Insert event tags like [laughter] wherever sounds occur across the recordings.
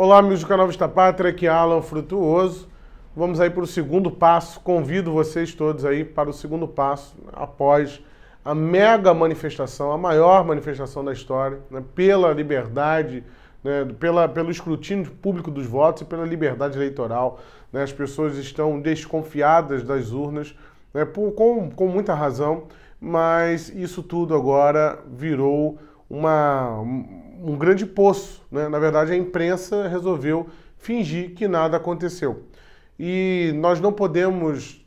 Olá, amigos do canal Vista Pátria, aqui é Alan Frutuoso. Vamos aí para o segundo passo. Convido vocês todos aí para o segundo passo após a mega manifestação, a maior manifestação da história, né, pela liberdade, né, pela, pelo escrutínio público dos votos e pela liberdade eleitoral. Né, as pessoas estão desconfiadas das urnas, né, por, com, com muita razão, mas isso tudo agora virou uma, um grande poço. Né? Na verdade, a imprensa resolveu fingir que nada aconteceu. E nós não podemos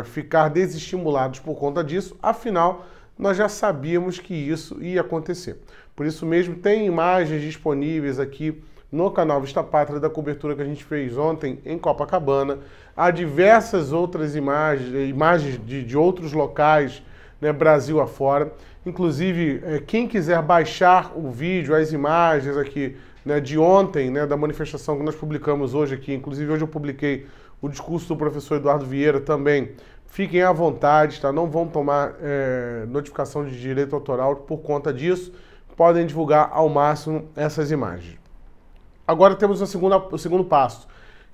é, ficar desestimulados por conta disso, afinal, nós já sabíamos que isso ia acontecer. Por isso mesmo, tem imagens disponíveis aqui no canal Vista Pátria da cobertura que a gente fez ontem em Copacabana. Há diversas outras imagens, imagens de, de outros locais né, Brasil afora. Inclusive, é, quem quiser baixar o vídeo, as imagens aqui né, de ontem, né, da manifestação que nós publicamos hoje aqui, inclusive hoje eu publiquei o discurso do professor Eduardo Vieira também. Fiquem à vontade, tá? Não vão tomar é, notificação de direito autoral por conta disso. Podem divulgar ao máximo essas imagens. Agora temos o segundo passo,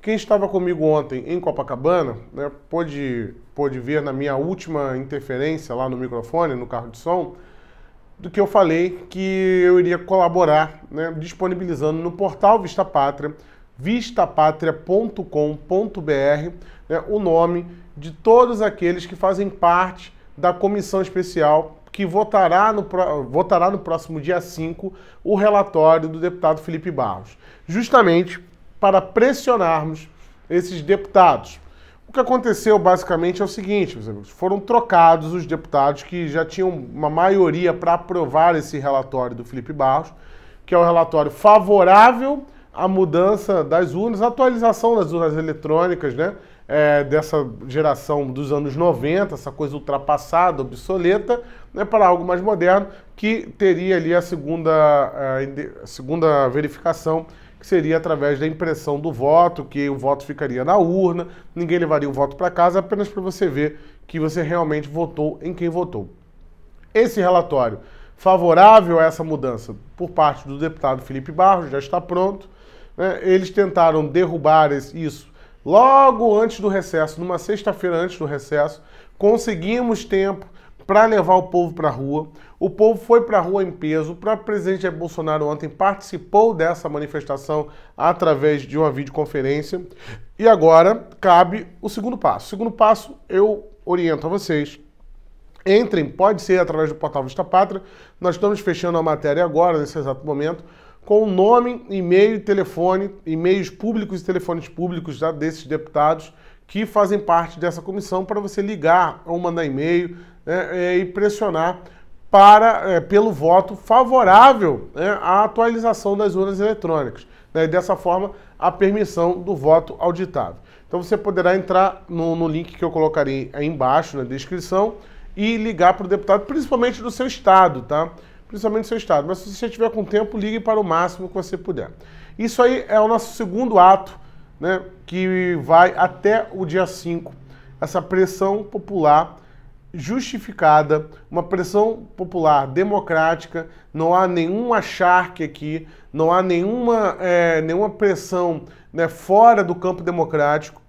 quem estava comigo ontem em Copacabana, né, pôde, pôde ver na minha última interferência lá no microfone, no carro de som, do que eu falei que eu iria colaborar, né, disponibilizando no portal Vista Pátria, vistapatria.com.br, né, o nome de todos aqueles que fazem parte da comissão especial que votará no, votará no próximo dia 5 o relatório do deputado Felipe Barros. Justamente para pressionarmos esses deputados. O que aconteceu basicamente é o seguinte, foram trocados os deputados que já tinham uma maioria para aprovar esse relatório do Felipe Barros, que é o um relatório favorável à mudança das urnas, à atualização das urnas eletrônicas, né? É, dessa geração dos anos 90, essa coisa ultrapassada, obsoleta, né, para algo mais moderno, que teria ali a segunda, eh, a segunda verificação seria através da impressão do voto, que o voto ficaria na urna, ninguém levaria o voto para casa, apenas para você ver que você realmente votou em quem votou. Esse relatório favorável a essa mudança por parte do deputado Felipe Barros já está pronto. Né? Eles tentaram derrubar isso logo antes do recesso, numa sexta-feira antes do recesso. Conseguimos tempo, para levar o povo para a rua. O povo foi para a rua em peso. O próprio presidente Jair Bolsonaro ontem participou dessa manifestação através de uma videoconferência. E agora cabe o segundo passo. O segundo passo, eu oriento a vocês entrem, pode ser através do portal Vista Pátria. Nós estamos fechando a matéria agora, nesse exato momento, com o nome, e-mail e telefone, e-mails públicos e telefones públicos já tá, desses deputados que fazem parte dessa comissão para você ligar ou mandar e-mail, é, e é, pressionar para, é, pelo voto favorável é, à atualização das urnas eletrônicas. Né, e dessa forma, a permissão do voto auditável. Então você poderá entrar no, no link que eu colocarei aí embaixo na descrição e ligar para o deputado, principalmente do seu estado, tá? Principalmente do seu estado. Mas se você tiver com tempo, ligue para o máximo que você puder. Isso aí é o nosso segundo ato, né? Que vai até o dia 5. Essa pressão popular justificada, uma pressão popular democrática, não há nenhum acharque aqui, não há nenhuma, é, nenhuma pressão né, fora do campo democrático.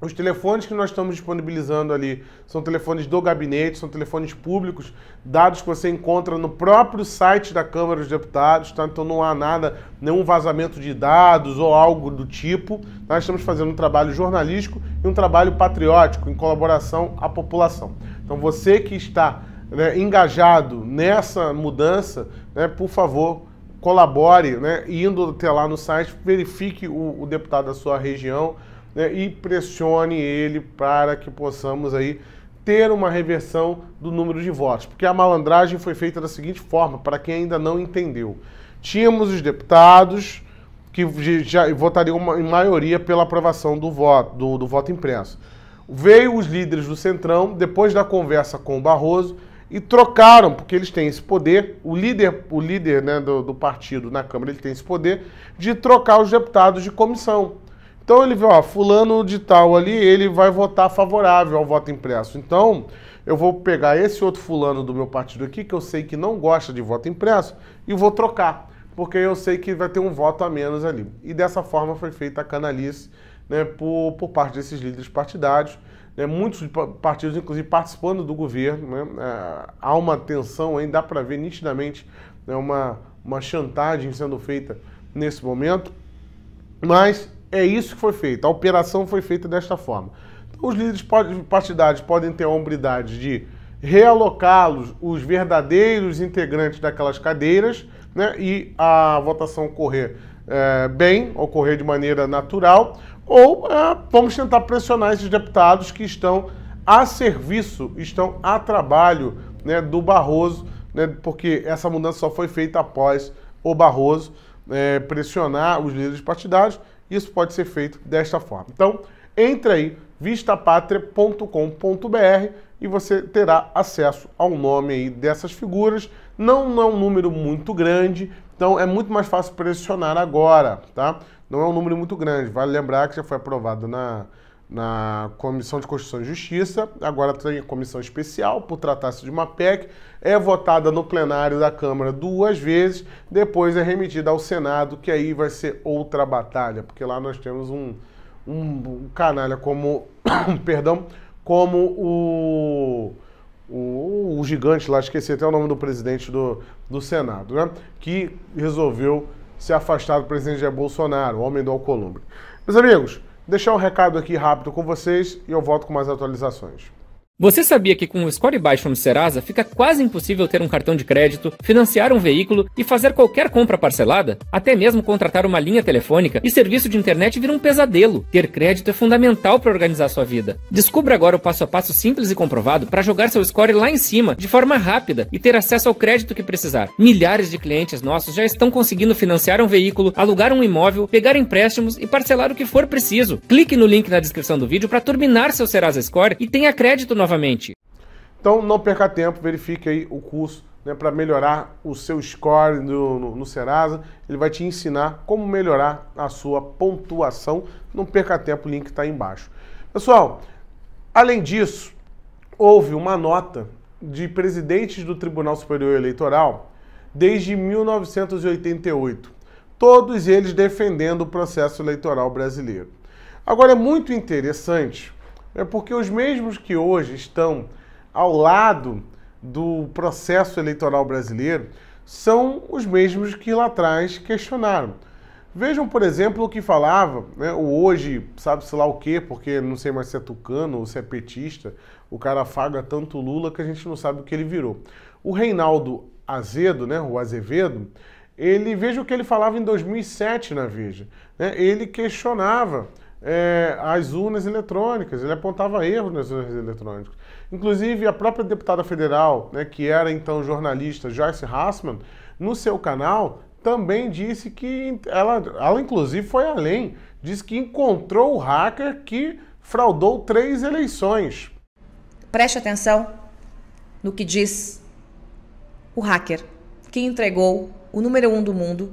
Os telefones que nós estamos disponibilizando ali são telefones do gabinete, são telefones públicos, dados que você encontra no próprio site da Câmara dos Deputados, tá? então não há nada, nenhum vazamento de dados ou algo do tipo. Nós estamos fazendo um trabalho jornalístico e um trabalho patriótico em colaboração à população. Então você que está né, engajado nessa mudança, né, por favor, colabore, né, indo até lá no site, verifique o, o deputado da sua região né, e pressione ele para que possamos aí ter uma reversão do número de votos, porque a malandragem foi feita da seguinte forma, para quem ainda não entendeu. Tínhamos os deputados que já votariam em maioria pela aprovação do voto, do, do voto impresso. Veio os líderes do Centrão, depois da conversa com o Barroso, e trocaram, porque eles têm esse poder, o líder, o líder né, do, do, partido na Câmara, ele tem esse poder de trocar os deputados de comissão. Então ele vê, ó, fulano de tal ali, ele vai votar favorável ao voto impresso. Então, eu vou pegar esse outro fulano do meu partido aqui, que eu sei que não gosta de voto impresso, e vou trocar, porque eu sei que vai ter um voto a menos ali. E dessa forma foi feita a canalice né, por, por parte desses líderes partidários. Né, muitos partidos, inclusive, participando do governo. Né, é, há uma tensão ainda dá para ver nitidamente né, uma, uma chantagem sendo feita nesse momento. Mas é isso que foi feito, a operação foi feita desta forma. Então, os líderes partidários podem ter a hombridade de realocá-los, os verdadeiros integrantes daquelas cadeiras, né, e a votação correr é, bem, ocorrer de maneira natural, ou é, vamos tentar pressionar esses deputados que estão a serviço, estão a trabalho né, do Barroso, né, porque essa mudança só foi feita após o Barroso é, pressionar os líderes partidários. Isso pode ser feito desta forma. Então, entre aí, vistapátria.com.br e você terá acesso ao nome aí dessas figuras. Não é um número muito grande, então é muito mais fácil pressionar agora, tá? Não é um número muito grande. Vale lembrar que já foi aprovado na, na Comissão de Constituição e Justiça, agora tem a comissão especial por tratar-se de uma PEC, é votada no plenário da Câmara duas vezes, depois é remetida ao Senado, que aí vai ser outra batalha, porque lá nós temos um, um, um canalha como, [coughs] perdão, como o o, o gigante lá, esqueci até o nome do presidente do, do Senado, né? Que resolveu se afastar do presidente Jair Bolsonaro, o homem do Alcolumbre. Meus amigos, deixar um recado aqui rápido com vocês e eu volto com mais atualizações. Você sabia que com o score baixo no Serasa fica quase impossível ter um cartão de crédito, financiar um veículo e fazer qualquer compra parcelada? Até mesmo contratar uma linha telefônica e serviço de internet vira um pesadelo. Ter crédito é fundamental para organizar sua vida. Descubra agora o passo a passo simples e comprovado para jogar seu score lá em cima, de forma rápida e ter acesso ao crédito que precisar. Milhares de clientes nossos já estão conseguindo financiar um veículo, alugar um imóvel, pegar empréstimos e parcelar o que for preciso. Clique no link na descrição do vídeo para terminar seu Serasa Score e tenha crédito no novamente. Então não perca tempo, verifique aí o curso né, para melhorar o seu score no, no, no, Serasa. Ele vai te ensinar como melhorar a sua pontuação. Não perca tempo, o link está embaixo. Pessoal, além disso, houve uma nota de presidentes do Tribunal Superior Eleitoral desde 1988. Todos eles defendendo o processo eleitoral brasileiro. Agora é muito interessante é porque os mesmos que hoje estão ao lado do processo eleitoral brasileiro são os mesmos que lá atrás questionaram. Vejam, por exemplo, o que falava, né, o hoje, sabe-se lá o quê, porque não sei mais se é tucano ou se é petista, o cara afaga tanto Lula que a gente não sabe o que ele virou. O Reinaldo Azedo, né, o Azevedo, ele veja o que ele falava em 2007 na Veja. Né, ele questionava é, as urnas eletrônicas, ele apontava erros nas urnas eletrônicas. Inclusive, a própria deputada federal, né, que era então jornalista, Joyce Hassman, no seu canal, também disse que ela, ela inclusive foi além, disse que encontrou o hacker que fraudou três eleições. Preste atenção no que diz o hacker que entregou o número um do mundo,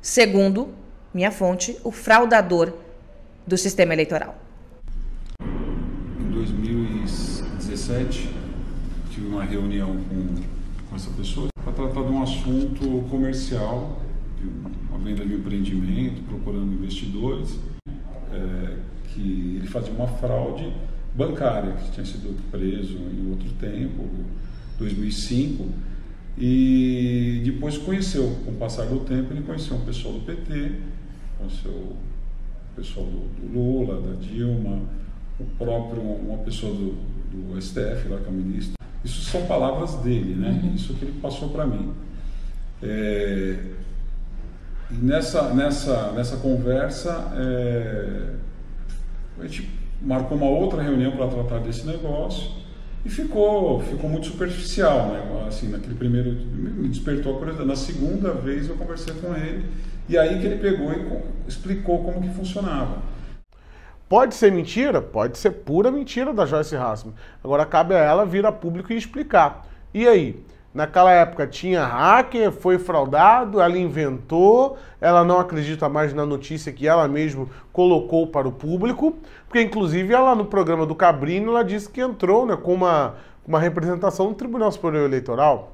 segundo minha fonte, o fraudador do sistema eleitoral. Em 2017, tive uma reunião com, com essa pessoa para tratar de um assunto comercial, uma venda de empreendimento, procurando investidores, é, que ele fazia uma fraude bancária, que tinha sido preso em outro tempo, 2005, e depois conheceu, com o passar do tempo, ele conheceu um pessoal do PT, conheceu o pessoal do, do Lula, da Dilma, o próprio, uma pessoa do, do STF, lá que é o ministro. Isso são palavras dele, né? Uhum. Isso que ele passou para mim. É, e nessa, nessa, nessa conversa, é, a gente marcou uma outra reunião para tratar desse negócio. E ficou, ficou muito superficial, né? Assim, naquele primeiro me despertou a curiosidade. Na segunda vez eu conversei com ele e aí que ele pegou e explicou como que funcionava. Pode ser mentira? Pode ser pura mentira da Joyce Rasmussen. Agora cabe a ela vir a público e explicar. E aí? Naquela época tinha hacker, foi fraudado, ela inventou, ela não acredita mais na notícia que ela mesma colocou para o público, porque inclusive ela no programa do Cabrino ela disse que entrou né, com uma, uma representação do Tribunal Superior Eleitoral.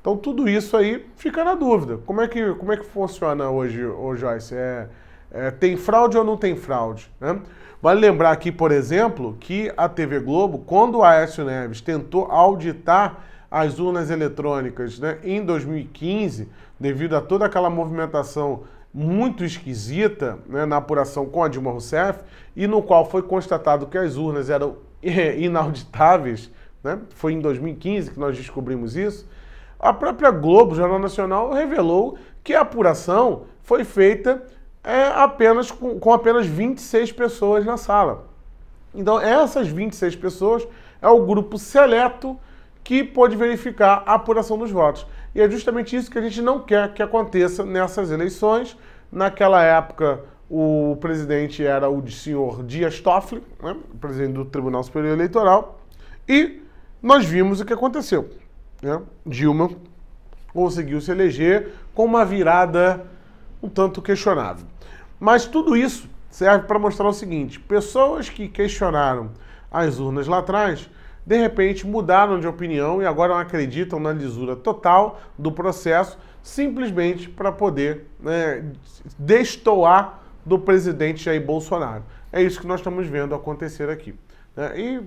Então tudo isso aí fica na dúvida. Como é que, como é que funciona hoje, ô Joyce? É, é, tem fraude ou não tem fraude? Né? Vale lembrar aqui, por exemplo, que a TV Globo, quando o Aécio Neves tentou auditar as urnas eletrônicas né, em 2015, devido a toda aquela movimentação muito esquisita né, na apuração com a Dilma Rousseff, e no qual foi constatado que as urnas eram [laughs] inauditáveis, né? foi em 2015 que nós descobrimos isso, a própria Globo, Jornal Nacional, revelou que a apuração foi feita é, apenas com, com apenas 26 pessoas na sala. Então, essas 26 pessoas é o grupo seleto que pode verificar a apuração dos votos. E é justamente isso que a gente não quer que aconteça nessas eleições. Naquela época, o presidente era o senhor Dias Toffoli, né? presidente do Tribunal Superior Eleitoral, e nós vimos o que aconteceu. Né? Dilma conseguiu se eleger com uma virada um tanto questionável. Mas tudo isso serve para mostrar o seguinte: pessoas que questionaram as urnas lá atrás de repente mudaram de opinião e agora acreditam na lisura total do processo, simplesmente para poder né, destoar do presidente Jair Bolsonaro. É isso que nós estamos vendo acontecer aqui. Né? E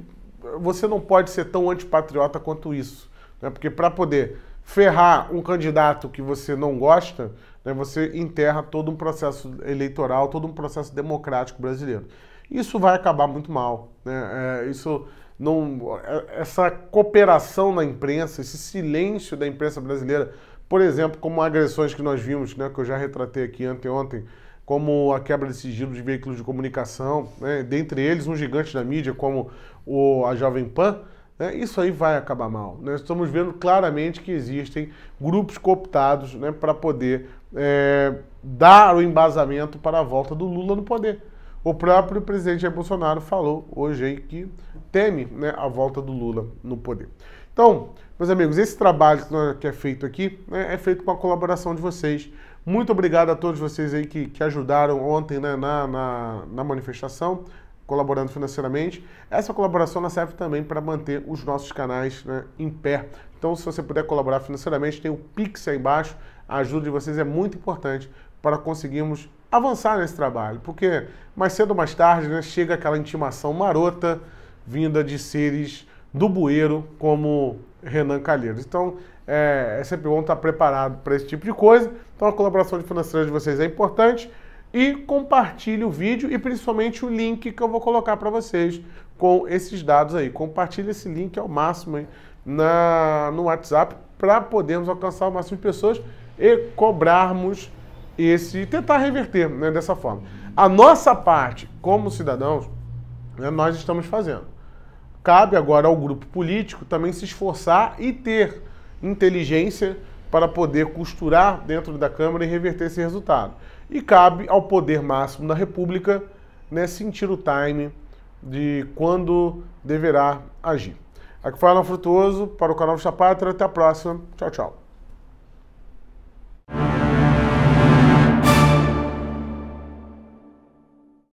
você não pode ser tão antipatriota quanto isso, né? porque para poder ferrar um candidato que você não gosta, né, você enterra todo um processo eleitoral, todo um processo democrático brasileiro. Isso vai acabar muito mal. Né? É, isso não, é, essa cooperação na imprensa, esse silêncio da imprensa brasileira, por exemplo, como agressões que nós vimos, né, que eu já retratei aqui anteontem, como a quebra de sigilo de veículos de comunicação, né, dentre eles um gigante da mídia como o, a Jovem Pan, né, isso aí vai acabar mal. Nós né. estamos vendo claramente que existem grupos cooptados né, para poder é, dar o embasamento para a volta do Lula no poder. O próprio presidente Jair Bolsonaro falou hoje aí que teme né, a volta do Lula no poder. Então, meus amigos, esse trabalho que é feito aqui né, é feito com a colaboração de vocês. Muito obrigado a todos vocês aí que, que ajudaram ontem né, na, na, na manifestação colaborando financeiramente. Essa colaboração serve também para manter os nossos canais né, em pé. Então, se você puder colaborar financeiramente, tem o Pix aí embaixo. A ajuda de vocês é muito importante para conseguirmos avançar nesse trabalho, porque mais cedo ou mais tarde né, chega aquela intimação marota vinda de seres do bueiro como Renan Calheiros. Então é, é sempre bom estar preparado para esse tipo de coisa. Então a colaboração de financeira de vocês é importante. E compartilhe o vídeo e principalmente o link que eu vou colocar para vocês com esses dados aí. Compartilhe esse link ao máximo na, no WhatsApp para podermos alcançar o máximo de pessoas e cobrarmos esse tentar reverter né, dessa forma. A nossa parte, como cidadãos, né, nós estamos fazendo. Cabe agora ao grupo político também se esforçar e ter inteligência para poder costurar dentro da Câmara e reverter esse resultado. E cabe ao poder máximo da República né, sentir o time de quando deverá agir. Aqui foi Alan Frutuoso para o canal Chapatra. Até a próxima. Tchau, tchau.